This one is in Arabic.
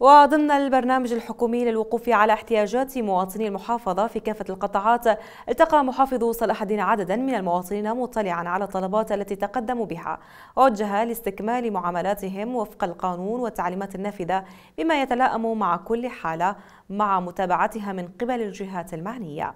وضمن البرنامج الحكومي للوقوف على احتياجات مواطني المحافظة في كافة القطاعات التقى محافظ صلاح الدين عددا من المواطنين مطلعا على الطلبات التي تقدموا بها ووجه لاستكمال معاملاتهم وفق القانون والتعليمات النافذة بما يتلائم مع كل حالة مع متابعتها من قبل الجهات المعنية